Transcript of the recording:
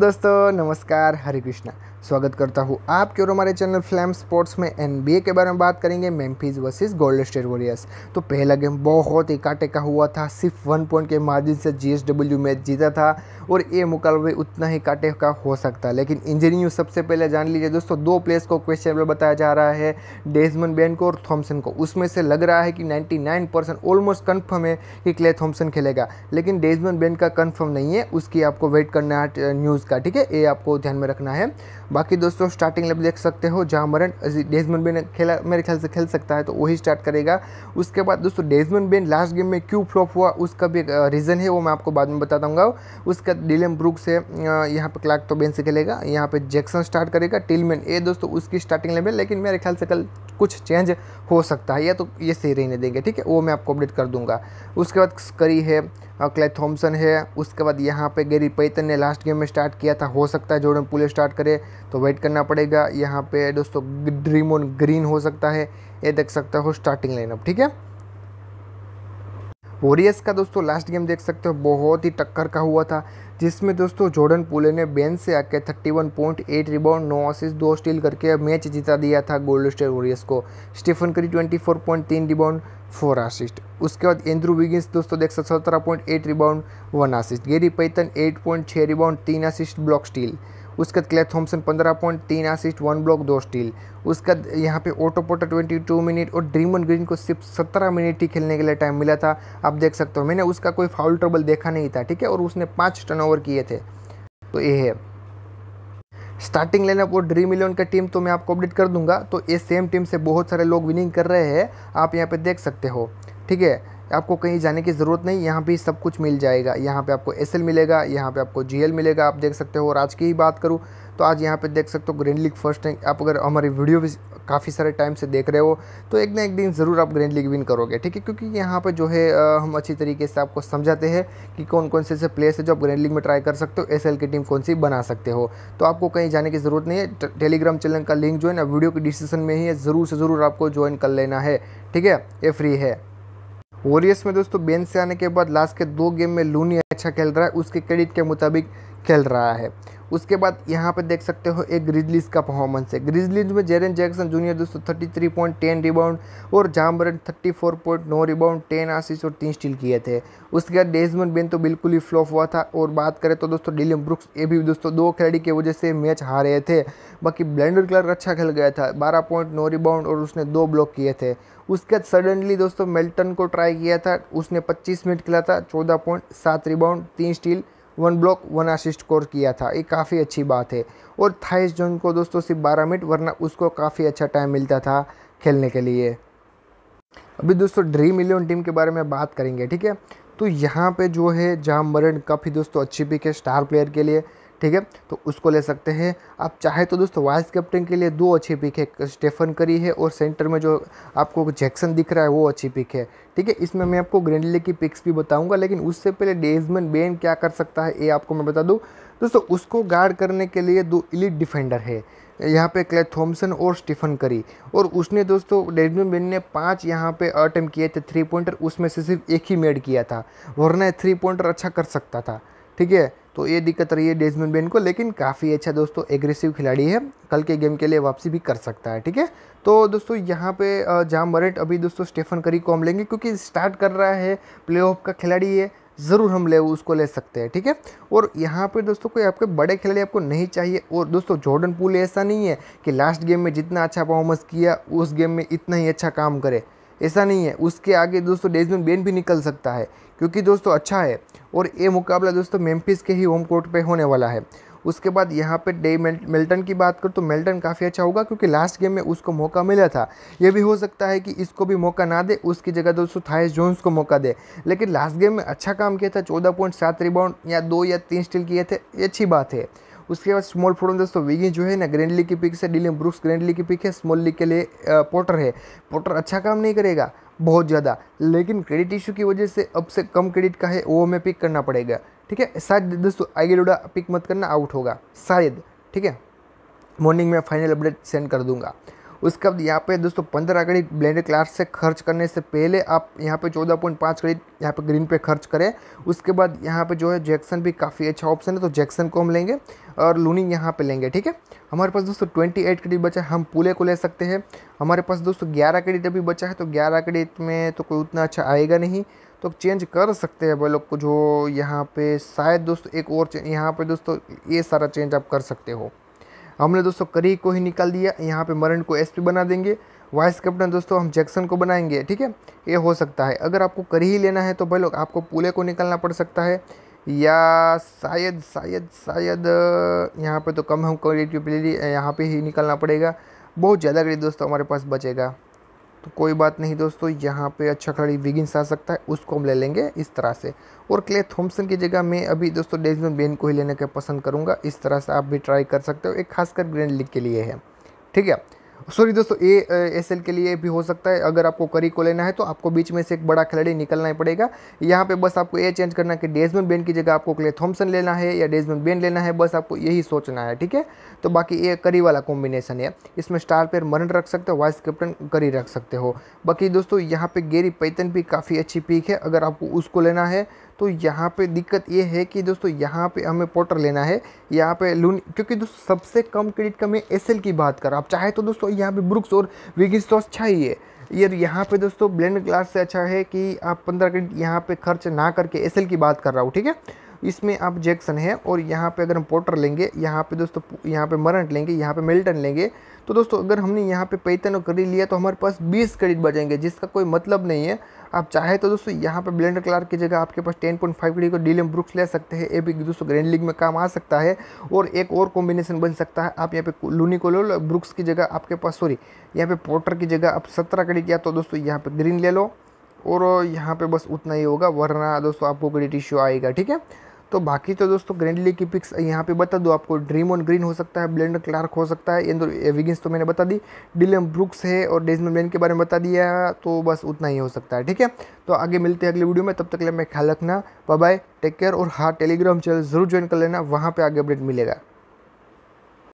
दोस्तों नमस्कार हरे कृष्णा स्वागत करता हूँ आपके और हमारे चैनल फ्लैम स्पोर्ट्स में एनबीए के बारे में बात करेंगे Memphis versus Gold State Warriors तो पहला गेम बहुत ही काटे का हुआ था सिर्फ वन पॉइंट के मार्जिन से जीएसडब्ल्यू मैच जीता था और ये मुकाबले उतना ही काटे का हो सकता लेकिन इंजीनियर सबसे पहले जान लीजिए दोस्तों दो प्लेयर्स को क्वेश्चन बताया जा रहा है डेजमन बेन को और थॉम्सन को उसमें से लग रहा है कि नाइन्टी ऑलमोस्ट कन्फर्म है कि क्ले थॉम्सन खेलेगा लेकिन डेजमन बेन का कन्फर्म नहीं है उसकी आपको वेट करना है न्यूज़ का ठीक है ये आपको ध्यान में रखना है बाकी दोस्तों स्टार्टिंग लेवल देख सकते हो जहाँ मरन डेजमन बेन खेला मेरे ख्याल से खेल सकता है तो वही स्टार्ट करेगा उसके बाद दोस्तों डेजमन बेन लास्ट गेम में क्यों फ्लॉप हुआ उसका भी रीज़न है वो मैं आपको बाद में बता दूंगा उसका डिलियम ब्रुक्स है यहाँ पर क्लार्क तो बेन से खेलेगा यहाँ पर जैक्सन स्टार्ट करेगा टिलमेन ये दोस्तों उसकी स्टार्टिंग लेवल लेकिन मेरे ख्याल से कल कुछ चेंज हो सकता है या तो ये सही रहने देंगे ठीक है वो मैं आपको अपडेट कर दूंगा उसके बाद करी है क्ले थॉम्सन है उसके बाद यहाँ पे गेरी पैतन ने लास्ट गेम में स्टार्ट किया था हो सकता है जोर्डन पुले स्टार्ट करे तो वेट करना पड़ेगा यहाँ पे दोस्तों ड्रीम ऑन ग्रीन हो सकता है ये देख सकते हो स्टार्टिंग लाइनअप ठीक है वॉरियर्स का दोस्तों लास्ट गेम देख सकते हो बहुत ही टक्कर का हुआ था जिसमें दोस्तों जॉर्डन पुले ने बेन से आके 31.8 पॉइंट एट रिबाउंड नौ असिस दो स्टील करके मैच जीता दिया था गोल्ड स्टेट वॉरियर्स को स्टीफन करी 24.3 पॉइंट तीन रिबाउंड फोर असिस्ट उसके बाद इंद्रू विगिंस दोस्तों देख सकते सत्रह point eight rebound one assist Gary Payton eight point rebound तीन असिस्ट ब्लॉक स्टील उसके बाद क्लेथ थॉम्सन पंद्रह पॉइंट तीन असिस्ट वन ब्लॉक दो स्टील उसके बाद यहाँ पे Otto Porter twenty two minute और ड्रीमन ग्रीन को सिर्फ सत्रह मिनट ही खेलने के लिए टाइम मिला था आप देख सकते हो मैंने उसका कोई फाउल ट्रबल देखा नहीं था ठीक है और उसने पाँच टर्न ओवर किए थे तो ये है स्टार्टिंग लेनअप और ड्रीम इलेवन का टीम तो मैं आपको अपडेट कर दूंगा तो ये सेम टीम से बहुत सारे लोग विनिंग कर रहे हैं आप यहाँ पे देख सकते हो ठीक है आपको कहीं जाने की ज़रूरत नहीं यहाँ पे सब कुछ मिल जाएगा यहाँ पे आपको एस मिलेगा यहाँ पे आपको जी मिलेगा आप देख सकते हो और आज की ही बात करूँ तो आज यहाँ पे देख सकते हो ग्रैंड लीग फर्स्ट टाइम आप अगर हमारी वीडियो भी काफ़ी सारे टाइम से देख रहे हो तो एक ना एक दिन ज़रूर आप ग्रैंड लीग विन करोगे ठीक है क्योंकि यहाँ पर जो है हम अच्छी तरीके से आपको समझाते हैं कि कौन कौन से ऐसे प्लेस है जो आप ग्रैंड लीग में ट्राई कर सकते हो एस की टीम कौन सी बना सकते हो तो आपको कहीं जाने की ज़रूरत नहीं है टेलीग्राम चैनल का लिंक जो है ना वीडियो की डिस्क्रिप्शन में ही है ज़रूर से ज़रूर आपको ज्वाइन कर लेना है ठीक है ये फ्री है वॉरियर्स में दोस्तों बेन से आने के बाद लास्ट के दो गेम में लूनी अच्छा खेल रहा है उसके क्रेडिट के मुताबिक खेल रहा है उसके बाद यहाँ पे देख सकते हो एक ग्रिजलीस का परफॉर्मेंस है ग्रिजलीस में जेरन जैक्सन जूनियर दोस्तों thirty three point ten rebound और जामबरन थर्टी फोर पॉइंट नौ रिबाउंड टेन आसिस और तीन स्टील किए थे उसके बाद डेजमन बेन तो बिल्कुल ही फ्लॉप हुआ था और बात करें तो दोस्तों डिलियम ब्रुक्स ये भी दोस्तों दो खिलाड़ी की वजह से मैच हारे थे बाकी ब्लेंडर क्लर्क अच्छा खेल गया था बारह पॉइंट नौ रिबाउंड और उसने दो ब्लॉक किए थे उसके बाद सडनली दोस्तों मेल्टन को ट्राई किया था उसने पच्चीस मिनट खेला था चौदह पॉइंट सात रिबाउंड तीन steal one block one assist score किया था ये काफ़ी अच्छी बात है और थाइस जोन को दोस्तों सिर्फ बारह मिनट वरना उसको काफ़ी अच्छा टाइम मिलता था खेलने के लिए अभी दोस्तों ड्रीम इलेवन टीम के बारे में बात करेंगे ठीक है तो यहाँ पे जो है जाम मरण काफी दोस्तों अच्छी पिक है स्टार प्लेयर के लिए ठीक है तो उसको ले सकते हैं आप चाहे तो दोस्तों वाइस कैप्टन के लिए दो अच्छी पिक है स्टेफन करी है और सेंटर में जो आपको जैक्सन दिख रहा है वो अच्छी पिक है ठीक है इसमें मैं आपको ग्रैंडली की पिक्स भी बताऊंगा लेकिन उससे पहले डेजमन बेन क्या कर सकता है ये आपको मैं बता दूँ दोस्तों उसको गार्ड करने के लिए दो इलिट डिफेंडर है यहाँ पे क्ले थॉमसन और स्टीफन करी और उसने दोस्तों डेजमन बेन ने पांच यहाँ पे अटैम्प किए थे थ्री पॉइंटर उसमें से सिर्फ एक ही मेड किया था वरना थ्री पॉइंटर अच्छा कर सकता था ठीक है तो ये दिक्कत रही है डेजमन बेन को लेकिन काफ़ी अच्छा दोस्तों एग्रेसिव खिलाड़ी है कल के गेम के लिए वापसी भी कर सकता है ठीक है तो दोस्तों यहाँ पे जाम मरेट अभी दोस्तों स्टेफन करी को हम लेंगे क्योंकि स्टार्ट कर रहा है ऑफ का खिलाड़ी है ज़रूर हम ले उसको ले सकते हैं ठीक है थीके? और यहाँ पे दोस्तों कोई आपके बड़े खिलाड़ी आपको नहीं चाहिए और दोस्तों जॉर्डन पूल ऐसा नहीं है कि लास्ट गेम में जितना अच्छा परफॉर्मेंस किया उस गेम में इतना ही अच्छा काम करे ऐसा नहीं है उसके आगे दोस्तों डेजमिन बेन भी निकल सकता है क्योंकि दोस्तों अच्छा है और ये मुकाबला दोस्तों मेम्फिस के ही होम कोर्ट पे होने वाला है उसके बाद यहाँ पे डे मिल्टन की बात करूँ तो मिल्टन काफ़ी अच्छा होगा क्योंकि लास्ट गेम में उसको मौका मिला था ये भी हो सकता है कि इसको भी मौका ना दे उसकी जगह दोस्तों थाइस जोन्स को मौका दे लेकिन लास्ट गेम में अच्छा काम किया था चौदह पॉइंट सात रिबाउंड या दो या तीन स्टील किए थे ये अच्छी बात है उसके बाद स्मॉल फोर्ड दोस्तों विगिन जो है ना ग्रैंडली की पिक से डिलियम ब्रुक्स ग्रैंडली की पिक है स्मॉल लीग के लिए पोटर है पोटर अच्छा काम नहीं करेगा बहुत ज़्यादा लेकिन क्रेडिट इशू की वजह से अब से कम क्रेडिट का है वो हमें पिक करना पड़ेगा ठीक है शायद दोस्तों आगे लुडा पिक मत करना आउट होगा शायद ठीक है मॉर्निंग में फाइनल अपडेट सेंड कर दूंगा उसके बाद यहाँ पे दोस्तों पंद्रह क्रेडिट ब्लेंडेड क्लास से खर्च करने से पहले आप यहाँ पे चौदह पॉइंट पाँच क्रेडिट यहाँ पे ग्रीन पे खर्च करें उसके बाद यहाँ पे जो है जैक्सन भी काफ़ी अच्छा ऑप्शन है तो जैक्सन को हम लेंगे और लूनिंग यहाँ पे लेंगे ठीक है हमारे पास दोस्तों ट्वेंटी एट क्रेडिट बचा है हम पुले को ले सकते हैं हमारे पास दोस्तों ग्यारह क्रेडिट अभी बचा है तो ग्यारह क्रेडिट में तो कोई उतना अच्छा आएगा नहीं तो चेंज कर सकते हैं भाई लोग को जो यहाँ पे शायद दोस्तों एक और यहाँ पे दोस्तों ये सारा चेंज आप कर सकते हो हमने दोस्तों करी को ही निकाल दिया यहाँ पे मरण को एसपी बना देंगे वाइस कैप्टन दोस्तों हम जैक्सन को बनाएंगे ठीक है ये हो सकता है अगर आपको करी ही लेना है तो भाई लोग आपको पुले को निकालना पड़ सकता है या शायद शायद शायद यहाँ पे तो कम हम क्वालिटी यहाँ पे ही निकालना पड़ेगा बहुत ज़्यादा करीब दोस्तों हमारे पास बचेगा तो कोई बात नहीं दोस्तों यहाँ पे अच्छा खिलाड़ी विगिंस आ सकता है उसको हम ले लेंगे इस तरह से और क्ले थॉम्सन की जगह मैं अभी दोस्तों डेजमन बेन को ही लेने का पसंद करूँगा इस तरह से आप भी ट्राई कर सकते हो एक खासकर ग्रैंड लीग के लिए है ठीक है सॉरी दोस्तों ए एस के लिए भी हो सकता है अगर आपको करी को लेना है तो आपको बीच में से एक बड़ा खिलाड़ी निकलना ही पड़ेगा यहाँ पे बस आपको ए चेंज करना है कि डेजमन बेन की जगह आपको क्ले थॉम्सन लेना है या डेजमन बेन लेना है बस आपको यही सोचना है ठीक है तो बाकी ये करी वाला कॉम्बिनेशन है इसमें स्टार प्लेयर मरण रख सकते हो वाइस कैप्टन करी रख सकते हो बाकी दोस्तों यहाँ पर गेरी पैतन भी काफ़ी अच्छी पीक है अगर आपको उसको लेना है तो यहाँ पे दिक्कत ये है कि दोस्तों यहाँ पे हमें पोर्टर लेना है यहाँ पे लून क्योंकि दोस्तों सबसे कम क्रेडिट का मैं एस की बात कर रहा आप चाहे तो दोस्तों यहाँ पे ब्रुक्स और विगिस तो अच्छा ही है ये यहाँ पे दोस्तों ब्लेंड ग्लास से अच्छा है कि आप पंद्रह क्रेडिट यहाँ पर खर्च ना करके एस की बात कर रहा हूँ ठीक है इसमें आप जैक्सन है और यहाँ पे अगर हम पोटर लेंगे यहाँ पे दोस्तों यहाँ पे मरंट लेंगे यहाँ पे मिल्टन लेंगे तो दोस्तों अगर हमने यहाँ पे पैतन और करी लिया तो हमारे पास 20 क्रेडिट बचेंगे जिसका कोई मतलब नहीं है आप चाहे तो दोस्तों यहाँ पे ब्लेंडर क्लार्क की जगह आपके पास 10.5 पॉइंट क्रेडिट को डीलियम ब्रुक्स ले सकते हैं ये भी दोस्तों ग्रैंड लीग में काम आ सकता है और एक और कॉम्बिनेशन बन सकता है आप यहाँ पे लूनी को ले लो ब्रुक्स की जगह आपके पास सॉरी यहाँ पे पोटर की जगह आप सत्रह क्रेडिट या तो दोस्तों यहाँ पर ग्रीन ले लो और यहाँ पे बस उतना ही होगा वरना दोस्तों आपको क्रेडिट इश्यू आएगा ठीक है तो बाकी तो दोस्तों ग्रैंडली की पिक्स यहाँ पे बता दो आपको ड्रीम ऑन ग्रीन हो सकता है ब्लेंडर क्लार्क हो सकता है इंदोर विगिंस तो मैंने बता दी डिलियम ब्रुक्स है और डेजमन ब्लेन के बारे में बता दिया तो बस उतना ही हो सकता है ठीक है तो आगे मिलते हैं अगले वीडियो में तब तक ले मैं ख्याल रखना बाय टेक केयर और हाँ टेलीग्राम चैनल ज़रूर ज्वाइन कर लेना वहाँ पर आगे अपडेट मिलेगा